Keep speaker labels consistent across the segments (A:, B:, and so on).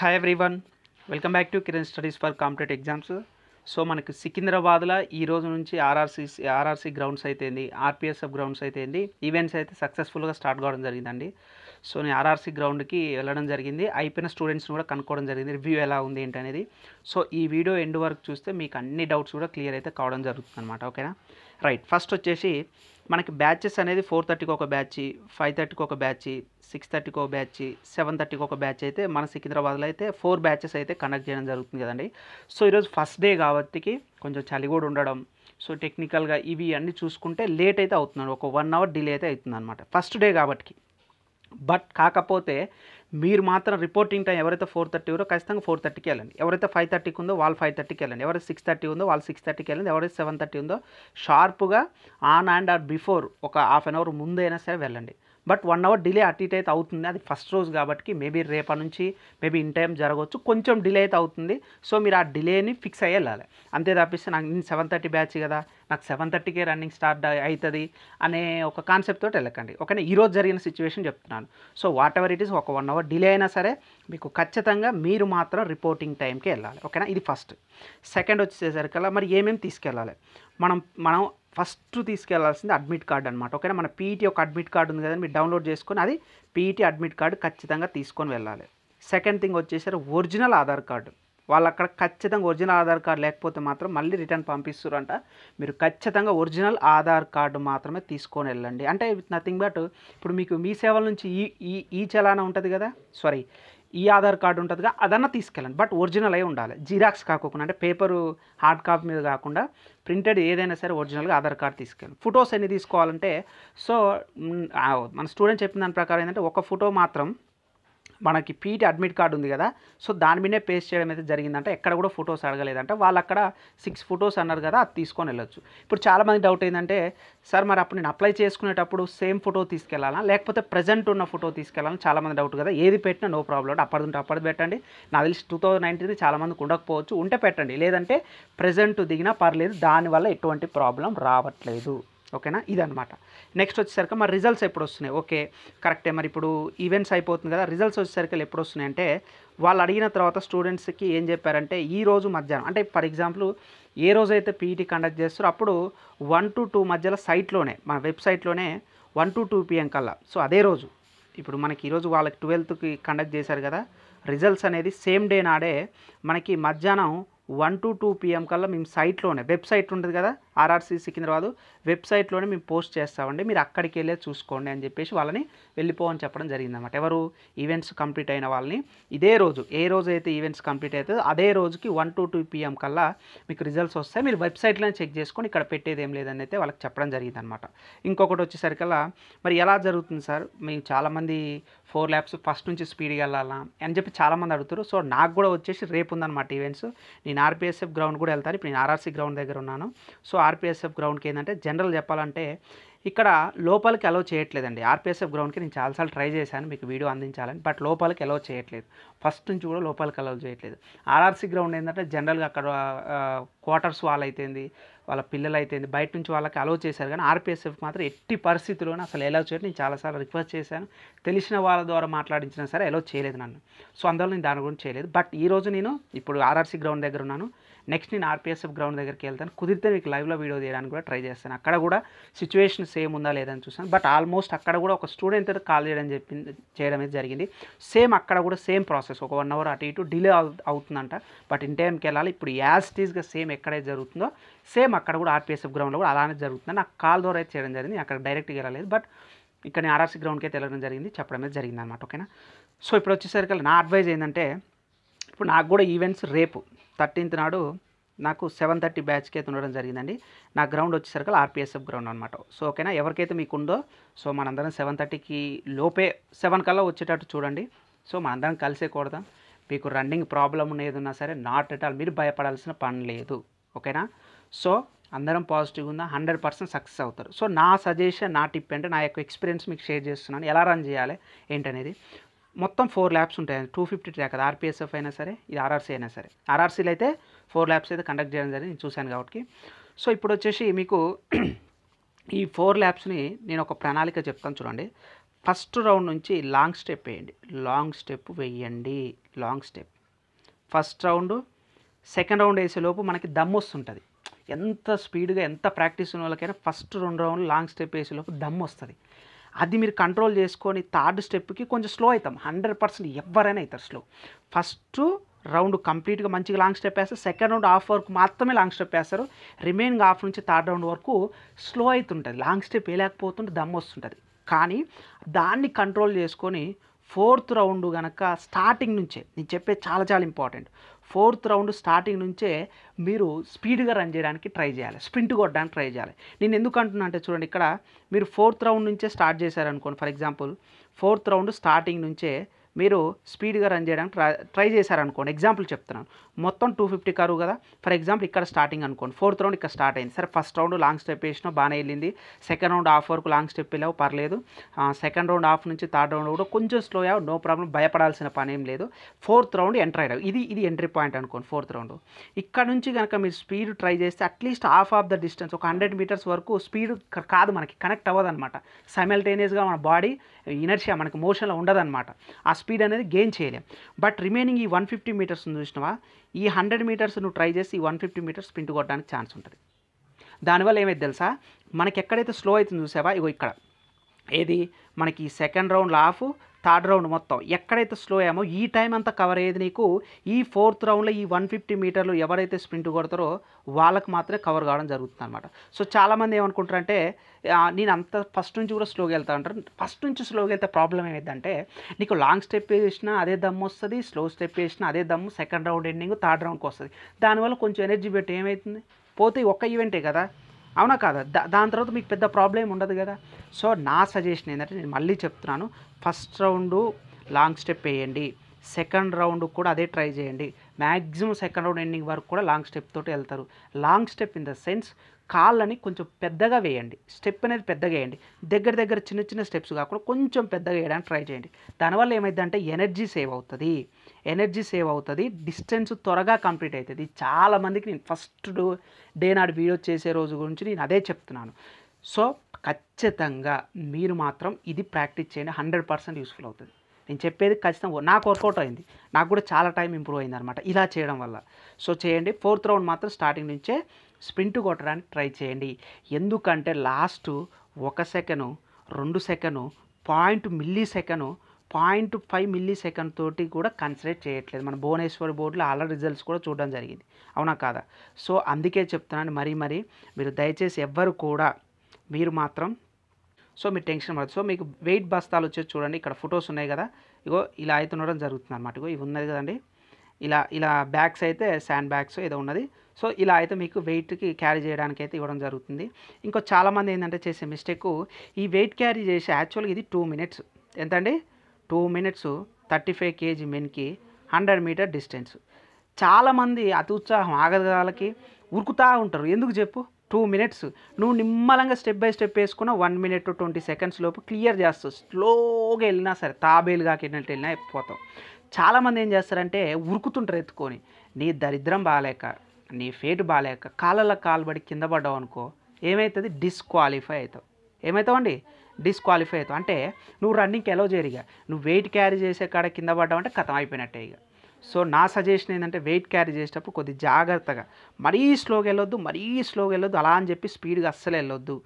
A: hi everyone welcome back to Kiran studies for competitive exams so మనకు సికింద్రాబాద్లో ఈ రోజు నుంచి ఆర్ఆర్సీ ఆర్ఆర్సీ గ్రౌండ్స్ అయితే ఆర్పిఎస్ఎఫ్ గ్రౌండ్స్ అయితే ఈవెంట్స్ అయితే సక్సెస్ఫుల్గా స్టార్ట్ కావడం జరిగిందండి సో నేను ఆర్ఆర్సీ గ్రౌండ్కి వెళ్ళడం జరిగింది అయిపోయిన స్టూడెంట్స్ని కూడా కనుక్కోవడం జరిగింది రివ్యూ ఎలా ఉంది ఏంటనేది సో ఈ వీడియో ఎండ్ వరకు చూస్తే మీకు అన్ని డౌట్స్ కూడా క్లియర్ అయితే కావడం జరుగుతుంది అనమాట ఓకేనా రైట్ ఫస్ట్ వచ్చేసి మనకి బ్యాచెస్ అనేది ఫోర్ థర్టీకి ఒక బ్యాచ్ ఫైవ్ థర్టీకి ఒక బ్యాచ్ సిక్స్ థర్టీకి ఒక బ్యాచ్ సెవెన్ థర్టీకి ఒక బ్యాచ్ అయితే మన సికింద్రాబాద్లో అయితే ఫోర్ బ్యాచెస్ అయితే కండక్ట్ చేయడం జరుగుతుంది కదండి సో ఈరోజు ఫస్ట్ డే కాబట్టి కొంచెం చలి కూడా ఉండడం సో టెక్నికల్గా ఇవి అన్నీ చూసుకుంటే లేట్ అయితే అవుతున్నాడు ఒక వన్ అవర్ డిలే అయితే అవుతుంది అనమాట ఫస్ట్ డే కాబట్టి బట్ కాకపోతే మీరు మాత్రం రిపోర్టింగ్ టైం ఎవరైతే ఫోర్ థర్టీ ఉందో ఖచ్చితంగా ఫోర్ థర్టీకి వెళ్ళండి ఎవరైతే ఫైవ్ థర్టీకి ఉందో వాళ్ళు ఫైవ్ థర్టీకి వెళ్ళండి ఎవరైతే సిక్స్ థర్టీ ఉందో వాళ్ళు సిక్స్ థర్టీకి వెళ్ళండి ఎవరైతే సెవెన్ థర్టీ ఉందో షార్ప్గా ఆన్ అండ్ ఆర్ బిఫోర్ ఒక హాఫ్ అన్ అవర్ ముందైనా సరే వెళ్ళండి బట్ వన్ అవర్ డిలే అటు ఇటు అయితే అవుతుంది అది ఫస్ట్ రోజు కాబట్టి మేబీ రేపటి నుంచి మేబీ ఇన్ టైం జరగవచ్చు కొంచెం డిలే అయితే అవుతుంది సో మీరు ఆ డిలేని ఫిక్స్ అయ్యి వెళ్ళాలి అంతే తప్పిస్తే నాకు నేను సెవెన్ థర్టీ బ్యాచ్ కదా నాకు సెవెన్ థర్టీకే రన్నింగ్ స్టార్ట్ అవుతుంది అనే ఒక కాన్సెప్ట్ తోటి వెళ్ళకండి ఒకనే ఈరోజు జరిగిన సిచ్యువేషన్ చెప్తున్నాను so whatever it is ఒక వన్ అవర్ డిలే అయినా సరే మీకు ఖచ్చితంగా మీరు మాత్రం రిపోర్టింగ్ టైంకి వెళ్ళాలి ఓకేనా ఇది ఫస్ట్ సెకండ్ వచ్చేసరికల్లా మరి ఏమేమి తీసుకెళ్ళాలి మనం మనం ఫస్ట్ తీసుకెళ్లాల్సింది అడ్మిట్ కార్డ్ అనమాట ఓకేనా మన పీఈటీ ఒక అడ్మిట్ కార్డు ఉంది కదండి మీరు డౌన్లోడ్ చేసుకొని అది పీఈటీ అడ్మిట్ కార్డు ఖచ్చితంగా తీసుకొని వెళ్ళాలి సెకండ్ థింగ్ వచ్చేసరి ఒరిజినల్ ఆధార్ కార్డు వాళ్ళు అక్కడ ఖచ్చితంగా ఒరిజినల్ ఆధార్ కార్డు లేకపోతే మాత్రం మళ్ళీ రిటర్న్ పంపిస్తారంట మీరు ఖచ్చితంగా ఒరిజినల్ ఆధార్ కార్డు మాత్రమే తీసుకొని వెళ్ళండి అంటే విత్ నథింగ్ బట్ ఇప్పుడు మీకు మీ సేవల నుంచి ఈ ఈ ఈ చలానా ఉంటుంది కదా సారీ ఈ ఆధార్ కార్డు ఉంటుందిగా అదన్నా తీసుకెళ్ళండి బట్ ఒరిజినల్ అయి ఉండాలి జిరాక్స్ కాకుండా అంటే పేపరు హార్డ్ కాపీ మీద కాకుండా ప్రింటెడ్ ఏదైనా సరే ఒరిజినల్గా ఆధార్ కార్డు తీసుకెళ్ళండి ఫొటోస్ ఎన్ని తీసుకోవాలంటే సో మన స్టూడెంట్ చెప్పిన దాని ప్రకారం ఏంటంటే ఒక ఫోటో మాత్రం మనకి పీటీ అడ్మిట్ కార్డు ఉంది కదా సో దాని మీదే పేస్ట్ చేయడం అయితే జరిగిందంటే ఎక్కడ కూడా ఫొటోస్ అడగలేదంట వాళ్ళు అక్కడ సిక్స్ ఫొటోస్ అన్నారు కదా అది తీసుకొని వెళ్ళొచ్చు ఇప్పుడు చాలామంది డౌట్ ఏంటంటే సార్ మరి అప్పుడు నేను అప్లై చేసుకునేటప్పుడు సేమ్ ఫోటో తీసుకెళ్ళాలా లేకపోతే ప్రజెంట్ ఉన్న ఫోటో తీసుకెళ్ళాలని చాలామంది డౌట్ కదా ఏది పెట్టినా నో ప్రాబ్లం ఉంటే అప్పటి పెట్టండి నాకు తెలిసి టూ థౌజండ్ నైన్టీన్ చాలామందికి ఉండకపోవచ్చు ఉంటే పెట్టండి లేదంటే ప్రజెంట్ దిగినా పర్లేదు దానివల్ల ఎటువంటి ప్రాబ్లం రావట్లేదు ఓకేనా ఇదనమాట నెక్స్ట్ వచ్చేసరికి మరి రిజల్ట్స్ ఎప్పుడు వస్తున్నాయి ఓకే కరెక్టే మరి ఇప్పుడు ఈవెంట్స్ అయిపోతుంది కదా రిజల్ట్స్ వచ్చేసరికి ఎప్పుడు వస్తున్నాయి అంటే వాళ్ళు అడిగిన తర్వాత స్టూడెంట్స్కి ఏం చెప్పారంటే ఈ రోజు మధ్యాహ్నం అంటే ఫర్ ఎగ్జాంపుల్ ఏ రోజైతే పీఈటీ కండక్ట్ e చేస్తారో అప్పుడు వన్ టు టూ మధ్యలో సైట్లోనే మన వెబ్సైట్లోనే వన్ టు టూ పిఎం కల్లా సో అదే రోజు ఇప్పుడు మనకి ఈరోజు వాళ్ళకి ట్వెల్త్కి కండక్ట్ చేశారు కదా రిజల్ట్స్ అనేది సేమ్ డే నాడే మనకి మధ్యాహ్నం వన్ టు టూ పిఎం కల్లా మేము సైట్లోనే వెబ్సైట్ ఉంటుంది కదా ఆర్ఆర్సీ సికింద్రాబాదు వెబ్సైట్లోనే మేము పోస్ట్ చేస్తామండి మీరు అక్కడికి వెళ్ళే చూసుకోండి అని చెప్పేసి వాళ్ళని వెళ్ళిపోవని చెప్పడం జరిగిందన్నమాట ఎవరు ఈవెంట్స్ కంప్లీట్ అయిన వాళ్ళని ఇదే రోజు ఏ రోజు అయితే ఈవెంట్స్ కంప్లీట్ అవుతుందో అదే రోజుకి వన్ టు టూ పిఎం కల్లా మీకు రిజల్ట్స్ వస్తాయి మీరు వెబ్సైట్లోనే చెక్ చేసుకొని ఇక్కడ పెట్టేది ఏం లేదని అయితే వాళ్ళకి చెప్పడం జరిగిందనమాట ఇంకొకటి వచ్చేసరికల్లా మరి ఎలా జరుగుతుంది సార్ మేము చాలామంది ఫోర్ ల్యాబ్స్ ఫస్ట్ నుంచి స్పీడ్గా వెళ్ళాలా అని చెప్పి చాలామంది అడుగుతారు సో నాకు కూడా వచ్చేసి రేపు ఉందన్నమాట ఈవెంట్స్ నేను ఆర్పిఎస్ఎఫ్ గ్రౌండ్ కూడా వెళ్తాను ఇప్పుడు నేను ఆర్ఆర్సీ గ్రౌండ్ దగ్గర ఉన్నాను సో ఆర్పిఎస్ఎఫ్ గ్రౌండ్కి ఏంటంటే జనరల్ చెప్పాలంటే ఇక్కడ లోపలికి అలో చేయట్లేదండి ఆర్పిఎస్ఎఫ్ గ్రౌండ్కి నేను చాలాసార్లు ట్రై చేశాను మీకు వీడియో అందించాలని బట్ లోపలికి అలో చేయట్లేదు ఫస్ట్ నుంచి కూడా లోపలికి అలో చేయట్లేదు ఆర్ఆర్సీ గ్రౌండ్ ఏంటంటే జనరల్గా అక్కడ క్వార్టర్స్ వాల్ అయితేంది వాళ్ళ పిల్లలు అయితే బయట నుంచి వాళ్ళకి అలౌ చేశారు కానీ ఆర్పిఎస్ఎఫ్ మాత్రం ఎట్టి పరిస్థితుల్లోనూ అసలు ఎలా చేయడం నేను చాలాసార్లు రిక్వెస్ట్ చేశాను తెలిసిన వాళ్ళ ద్వారా మాట్లాడించినా సరే ఎలా చేయలేదు నన్ను సో అందులో నేను దాని గురించి చేయలేదు బట్ ఈరోజు నేను ఇప్పుడు ఆర్ఆర్సీ గ్రౌండ్ దగ్గర ఉన్నాను నెక్స్ట్ నేను ఆర్పిఎస్ఎఫ్ గ్రౌండ్ దగ్గరికి వెళ్తాను కుదిరితే మీకు లైవ్లో వీడియో తీయడానికి కూడా ట్రై చేస్తాను అక్కడ కూడా సిచ్యువేషన్ సేమ్ ఉందా లేదని చూసాను బట్ ఆల్మోస్ట్ అక్కడ కూడా ఒక స్టూడెంట్ కాల్ చేయడం చెప్పి చేయడం అయితే జరిగింది సేమ్ అక్కడ కూడా సేమ్ ప్రాసెస్ ఒక వన్ అవర్ అటు ఇటు డిలే అవుతుందంట బట్ ఇన్ టైంకి వెళ్ళాలి ఇప్పుడు యాజ్ టీజ్గా సేమ్ ఎక్కడైతే జరుగుతుందో సేమ్ అక్కడ కూడా ఆర్పిఎస్ఎఫ్ గ్రౌండ్లో కూడా అలానే జరుగుతుంది నాకు కాల్ ద్వారా అయితే చేయడం జరిగింది అక్కడ డైరెక్ట్గా వెళ్ళలేదు బట్ ఇక్కడ ఆర్ఆర్సీ గ్రౌండ్కి అయితే వెళ్ళడం జరిగింది చెప్పడం అయితే జరిగింది అనమాట ఓకేనా సో ఇప్పుడు వచ్చేసరికి నా అడ్వైజ్ ఏంటంటే ఇప్పుడు నాకు కూడా ఈవెంట్స్ రేపు థర్టీన్త్ నాడు నాకు సెవెన్ థర్టీ బ్యాచ్కి అయితే ఉండడం జరిగిందండి నా గ్రౌండ్ వచ్చేసరికి ఆర్పిఎస్ఎఫ్ గ్రౌండ్ అనమాట సో ఓకేనా ఎవరికైతే మీకు ఉందో సో మనందరం సెవెన్ థర్టీకి లోపే సెవెన్ కల్లా వచ్చేటట్టు చూడండి సో మనందరం కలిసే కూడదాం మీకు రన్నింగ్ ప్రాబ్లం ఉన్నా సరే నాట్ ఎట్ ఆల్ మీరు భయపడాల్సిన పని లేదు ఓకేనా సో అందరం పాజిటివ్గా ఉందా హండ్రెడ్ పర్సెంట్ సక్సెస్ అవుతారు సో నా సజెషన్ నా టిప్ అంటే నా యొక్క ఎక్స్పీరియన్స్ మీకు షేర్ చేస్తున్నాను ఎలా రన్ చేయాలి ఏంటనేది మొత్తం ఫోర్ ల్యాబ్స్ ఉంటాయి టూ ఫిఫ్టీ ట్రాక్ అది ఆర్పిఎస్ఎఫ్ అయినా సరే ఇది ఆర్ఆర్సీ అయినా సరే ఆర్ఆర్సీలో అయితే ఫోర్ ల్యాబ్స్ అయితే కండక్ట్ చేయడం జరిగింది నేను చూశాను కాబట్టి సో ఇప్పుడు వచ్చేసి మీకు ఈ ఫోర్ ల్యాబ్స్ని నేను ఒక ప్రణాళిక చెప్తాను చూడండి ఫస్ట్ రౌండ్ నుంచి లాంగ్ స్టెప్ వేయండి లాంగ్ స్టెప్ వేయండి long step first round second round వేసేలోపు మనకి దమ్ వస్తుంటుంది ఎంత స్పీడ్గా ఎంత ప్రాక్టీస్ ఉన్న వాళ్ళకైనా ఫస్ట్ రెండు రౌండ్లు లాంగ్ స్టెప్ వేసేలోపు దమ్ వస్తుంది అది మీరు కంట్రోల్ చేసుకొని థర్డ్ స్టెప్కి కొంచెం స్లో అవుతాం హండ్రెడ్ పర్సెంట్ ఎవరైనా అవుతారు స్లో ఫస్ట్ రౌండ్ కంప్లీట్గా మంచిగా లాంగ్ స్టెప్ వేస్తారు సెకండ్ రౌండ్ హాఫ్ వరకు మాత్రమే లాంగ్ స్టెప్ వేస్తారు రిమైనింగ్ హాఫ్ నుంచి థర్డ్ రౌండ్ వరకు స్లో అవుతుంటుంది లాంగ్ స్టెప్ వేయలేకపోతుంటే దమ్ వస్తుంటుంది కానీ దాన్ని కంట్రోల్ చేసుకొని ఫోర్త్ రౌండ్ కనుక స్టార్టింగ్ నుంచే నేను చెప్పేది చాలా చాలా ఇంపార్టెంట్ ఫోర్త్ రౌండ్ స్టార్టింగ్ నుంచే మీరు స్పీడ్గా రన్ చేయడానికి ట్రై చేయాలి స్ప్రింట్ కొట్టడానికి ట్రై చేయాలి నేను ఎందుకు అంటున్నా అంటే చూడండి ఇక్కడ మీరు ఫోర్త్ రౌండ్ నుంచే స్టార్ట్ చేశారనుకోండి for example fourth round starting నుంచే మీరు స్పీడ్గా రన్ చేయడానికి ట్రై చేశారనుకోండి ఎగ్జాంపుల్ చెప్తున్నాను మొత్తం టూ ఫిఫ్టీ కరువు కదా ఫర్ ఎగ్జాంపుల్ ఇక్కడ స్టార్టింగ్ అనుకోండి ఫోర్త్ రౌండ్ ఇక్కడ స్టార్ట్ అయింది సరే ఫస్ట్ రౌండ్ లాంగ్ స్టెప్ వేసినా బాగానే వెళ్ళింది సెకండ్ రౌండ్ హాఫ్ వరకు లాంగ్ స్టెప్ వెళ్ళావు పర్లేదు సెకండ్ రౌండ్ హాఫ్ నుంచి థర్డ్ రౌండ్ కూడా కొంచెం స్లో అయ్యావు నో ప్రాబ్లం భయపడాల్సిన పని ఏం లేదు ఫోర్త్ రౌండ్ ఎంటర్ అయ్యావు ఇది ఇది ఎంట్రీ పాయింట్ అనుకోండి ఫోర్త్ రౌండ్ ఇక్కడ నుంచి కనుక మీరు స్పీడ్ ట్రై చేస్తే at least half of the distance ఒక హండ్రెడ్ మీటర్స్ వరకు స్పీడ్ కాదు మనకి కనెక్ట్ అవ్వదు అనమాట సైమల్టేనియస్గా మన బాడీ ఇనర్షియా మనకి మోషన్లో అనమాట ఆ స్పీడ్ అనేది గెయిన్ చేయలేం బట్ రిమైనింగ్ ఈ వన్ ఫిఫ్టీ మీటర్స్ చూసినవా ఈ హండ్రెడ్ మీటర్స్ నువ్వు ట్రై చేసి వన్ ఫిఫ్టీ మీటర్స్ స్ప్రింట్ కొట్టడానికి ఛాన్స్ ఉంటుంది దానివల్ల ఏమైంది తెలుసా మనకి ఎక్కడైతే స్లో అవుతుంది చూసావా ఇగో ఇక్కడ ఏది మనకి second round half third round మొత్తం ఎక్కడైతే స్లో అయ్యామో ఈ టైం అంతా కవర్ అయ్యేది నీకు ఈ ఫోర్త్ రౌండ్లో ఈ వన్ ఫిఫ్టీ మీటర్లు ఎవరైతే స్ప్రింట్ కొడతారో వాళ్ళకు మాత్రమే కవర్ కావడం జరుగుతుంది అనమాట సో చాలామంది ఏమనుకుంటారంటే నేను అంత ఫస్ట్ నుంచి కూడా స్లోగా వెళ్తా ఉంటారు ఫస్ట్ నుంచి స్లోగా వెళ్తే ప్రాబ్లం ఏమైందంటే నీకు లాంగ్ స్టెప్ వేసినా అదే దమ్ వస్తుంది స్లో స్టెప్ వేసినా అదే దమ్ము సెకండ్ రౌండ్ ఎండింగ్ థర్డ్ రౌండ్కి వస్తుంది దానివల్ల కొంచెం ఎనర్జీ పెట్టి ఏమవుతుంది పోతే ఒక్క ఈవెంటే కదా అవునా కాదా దాని తర్వాత మీకు పెద్ద ప్రాబ్లం ఉండదు కదా సో నా సజెషన్ ఏంటంటే నేను మళ్ళీ చెప్తున్నాను ఫస్ట్ రౌండ్ లాంగ్ స్టెప్ వేయండి సెకండ్ రౌండ్ కూడా అదే ట్రై చేయండి మ్యాక్సిమం సెకండ్ రౌండ్ ఎండింగ్ వరకు కూడా లాంగ్ స్టెప్ తోటి వెళ్తారు long step in the sense కాళ్ళని కొంచెం పెద్దగా వేయండి స్టెప్ అనేది పెద్దగా వేయండి దగ్గర దగ్గర చిన్న చిన్న స్టెప్స్ కాకుండా కొంచెం పెద్దగా వేయడానికి ట్రై చేయండి దానివల్ల ఏమైందంటే ఎనర్జీ సేవ్ అవుతుంది ఎనర్జీ సేవ్ అవుతుంది డిస్టెన్స్ త్వరగా కంప్లీట్ అవుతుంది చాలామందికి నేను ఫస్ట్ డే నాడు వీడియో చేసే రోజు గురించి నేను అదే చెప్తున్నాను సో ఖచ్చితంగా మీరు మాత్రం ఇది ప్రాక్టీస్ చేయండి హండ్రెడ్ పర్సెంట్ యూస్ఫుల్ అవుతుంది నేను చెప్పేది ఖచ్చితంగా నాకు వర్కౌట్ అయింది నాకు కూడా చాలా టైం ఇంప్రూవ్ అయింది అనమాట ఇలా చేయడం వల్ల సో చేయండి ఫోర్త్ రౌండ్ మాత్రం స్టార్టింగ్ నుంచే స్ప్రింట్ కొట్టడానికి ట్రై చేయండి ఎందుకంటే లాస్ట్ ఒక సెకను రెండు second point millisecond point five millisecond తోటి కూడా కన్సిడర్ చేయట్లేదు మన భువనేశ్వర్ బోర్డులో ఆల్ రిజల్ట్స్ కూడా చూడడం జరిగింది అవునా కాదా సో అందుకే చెప్తున్నాను మరీ మరీ మీరు దయచేసి ఎవ్వరు కూడా మీరు మాత్రం సో మీరు టెన్షన్ పడదు సో మీకు వెయిట్ బస్తాలు వచ్చేసి చూడండి ఇక్కడ ఫొటోస్ ఉన్నాయి కదా ఇగో ఇలా అయితే ఉండడం జరుగుతుంది అనమాట ఇగో ఇవి ఉన్నది కదండి ఇలా ఇలా బ్యాగ్స్ అయితే శాండ్ బ్యాగ్స్ ఏదో ఉన్నది సో ఇలా అయితే మీకు వెయిట్కి క్యారీ చేయడానికి అయితే ఇవ్వడం జరుగుతుంది ఇంకో చాలామంది ఏంటంటే చేసే మిస్టేక్ ఈ వెయిట్ క్యారీ చేసే యాక్చువల్గా ఇది టూ మినిట్స్ ఎంతండి two minutes thirty five KG మెన్కి హండ్రెడ్ మీటర్ డిస్టెన్స్ చాలామంది అతి ఉత్సాహం ఆగదు ఉరుకుతూ ఉంటారు ఎందుకు చెప్పు టూ మినిట్స్ నువ్వు నిమ్మలంగా స్టెప్ బై స్టెప్ వేసుకున్న one minute to twenty seconds లోపు క్లియర్ చేస్తావు స్లోగా వెళ్ళినా సరే తాబేలు కాకినట్టు వెళ్ళినా పోతావు చాలామంది ఏం చేస్తారంటే ఉరుకుతుంటారు ఎత్తుకొని నీ దరిద్రం బాగాలేక నీ ఫేటు బాగాలేక కాళ్ళ కాలుబడి కింద పడ్డావు అనుకో ఏమవుతుంది డిస్క్వాలిఫై అవుతావు ఏమవుతావండి డిస్క్వాలిఫై అవుతావు అంటే నువ్వు రన్నింగ్కి ఎలో చేయరుగా నువ్వు వెయిట్ క్యారీ చేసే కాడ కింద పడ్డావు అంటే కథం అయిపోయినట్టే ఇక సో నా సజెషన్ ఏంటంటే వెయిట్ క్యారీ చేసేటప్పుడు కొద్ది జాగ్రత్తగా మరీ స్లోగా వెళ్ళొద్దు మరీ స్లోగా వెళ్ళొద్దు అలా అని చెప్పి స్పీడ్గా అస్సలు వెళ్ళొద్దు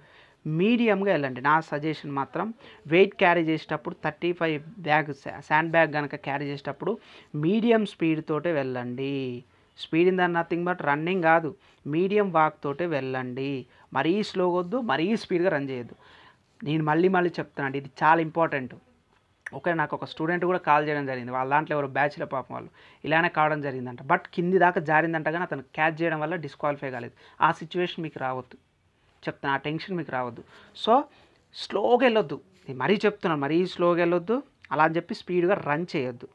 A: మీడియంగా వెళ్ళండి నా సజెషన్ మాత్రం వెయిట్ క్యారీ చేసేటప్పుడు thirty five bag sand bag కనుక క్యారీ చేసేటప్పుడు మీడియం స్పీడ్తోటే వెళ్ళండి speed in the nothing but running కాదు మీడియం వాక్ తోటే వెళ్ళండి మరీ స్లో వద్దు మరీ స్పీడ్గా రన్ చేయొద్దు నేను మళ్ళీ మళ్ళీ చెప్తున్నాను ఇది చాలా ఇంపార్టెంట్ ఓకే నాకు ఒక స్టూడెంట్ కూడా కాల్ చేయడం జరిగింది వాళ్ళ దాంట్లో ఎవరు బ్యాచ్లర్ పాపం వాళ్ళు ఇలానే కావడం జరిగిందంట బట్ కింది దాకా జారిందంట కానీ అతను క్యాచ్ చేయడం వల్ల డిస్క్వాలిఫై కాలేదు ఆ సిచ్యువేషన్ మీకు రావద్దు చెప్తాను ఆ టెన్షన్ మీకు రావద్దు సో స్లోగా వెళ్ళొద్దు నేను మరీ చెప్తున్నాను మరీ స్లోగా వెళ్ళొద్దు అలా అని చెప్పి స్పీడ్గా రన్ చేయొద్దు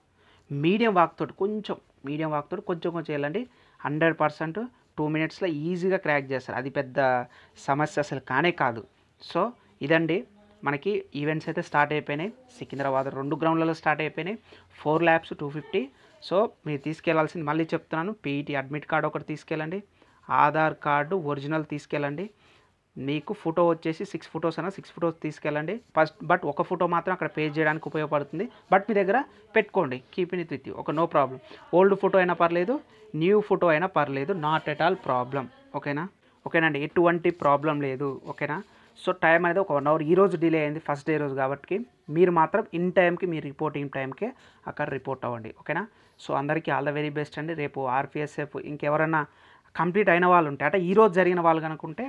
A: మీడియం వాక్ తోటి కొంచెం మీడియం తోటి కొంచెం కొంచెం వెళ్ళండి హండ్రెడ్ పర్సెంట్ టూ మినిట్స్లో ఈజీగా క్రాక్ చేస్తారు అది పెద్ద సమస్య అసలు కానే కాదు సో ఇదండి మనకి ఈవెంట్స్ అయితే స్టార్ట్ అయిపోయినాయి సికింద్రాబాద్ రెండు గ్రౌండ్లలో స్టార్ట్ అయిపోయినాయి four laps two fifty so మీరు తీసుకెళ్లాల్సింది మళ్ళీ చెప్తున్నాను పీఈటీ అడ్మిట్ కార్డు ఒకటి తీసుకెళ్ళండి ఆధార్ కార్డు ఒరిజినల్ తీసుకెళ్ళండి మీకు ఫోటో వచ్చేసి సిక్స్ ఫోటోస్ అయినా సిక్స్ ఫోటోస్ తీసుకెళ్ళండి ఫస్ట్ బట్ ఒక ఫోటో మాత్రం అక్కడ పేజ్ చేయడానికి ఉపయోగపడుతుంది బట్ మీ దగ్గర పెట్టుకోండి కీపింగ్ ఇన్ విత్ యూ ఒక నో ప్రాబ్లం ఓల్డ్ ఫోటో అయినా పర్లేదు న్యూ ఫోటో అయినా పర్లేదు నాట్ ఎట్ ఆల్ ప్రాబ్లం ఓకేనా ఓకేనండి ఎటువంటి ప్రాబ్లం లేదు ఓకేనా సో టైం అనేది ఒక వన్ అవర్ ఈరోజు డిలే అయింది ఫస్ట్ డే రోజు కాబట్టి మీరు మాత్రం ఇన్ టైంకి మీ రిపోర్టింగ్ టైంకే అక్కడ రిపోర్ట్ అవ్వండి ఓకేనా సో అందరికీ ఆల్ ద వెరీ బెస్ట్ అండి రేపు ఆర్పిఎస్ఎఫ్ ఇంకెవరైనా కంప్లీట్ అయిన వాళ్ళు ఉంటే అంటే ఈరోజు జరిగిన వాళ్ళు కనుకుంటే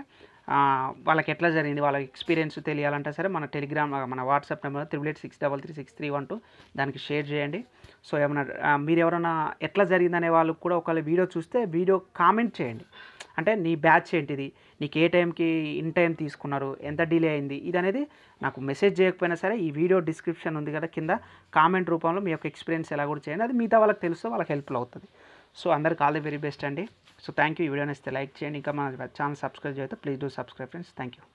A: వాళ్ళకి ఎట్లా జరిగింది వాళ్ళ ఎక్స్పీరియన్స్ తెలియాలంటే సరే మన టెలిగ్రామ్ మన WhatsApp number triple eight six double three six three one two దానికి షేర్ చేయండి సో ఏమైనా మీరు ఎవరైనా ఎట్లా జరిగిందనే వాళ్ళకు కూడా ఒకవేళ వీడియో చూస్తే వీడియో కామెంట్ చేయండి అంటే నీ బ్యాచ్ ఏంటిది నీకు ఏ టైంకి ఇన్ టైం తీసుకున్నారు ఎంత డిలే అయింది ఇది అనేది నాకు మెసేజ్ చేయకపోయినా సరే ఈ వీడియో డిస్క్రిప్షన్ ఉంది కదా కింద కామెంట్ రూపంలో మీ యొక్క ఎక్స్పీరియన్స్ ఎలా కూడా చేయండి అది మిగతా వాళ్ళకి తెలుస్తే వాళ్ళకి హెల్ప్ఫుల్ అవుతుంది సో అందరికి ఆల్ ది వెరీ బెస్ట్ అండి सो थैंक यू वीडियो ने लाइक चाहिए मैं झाने सब्सक्रेबा please do subscribe friends thank you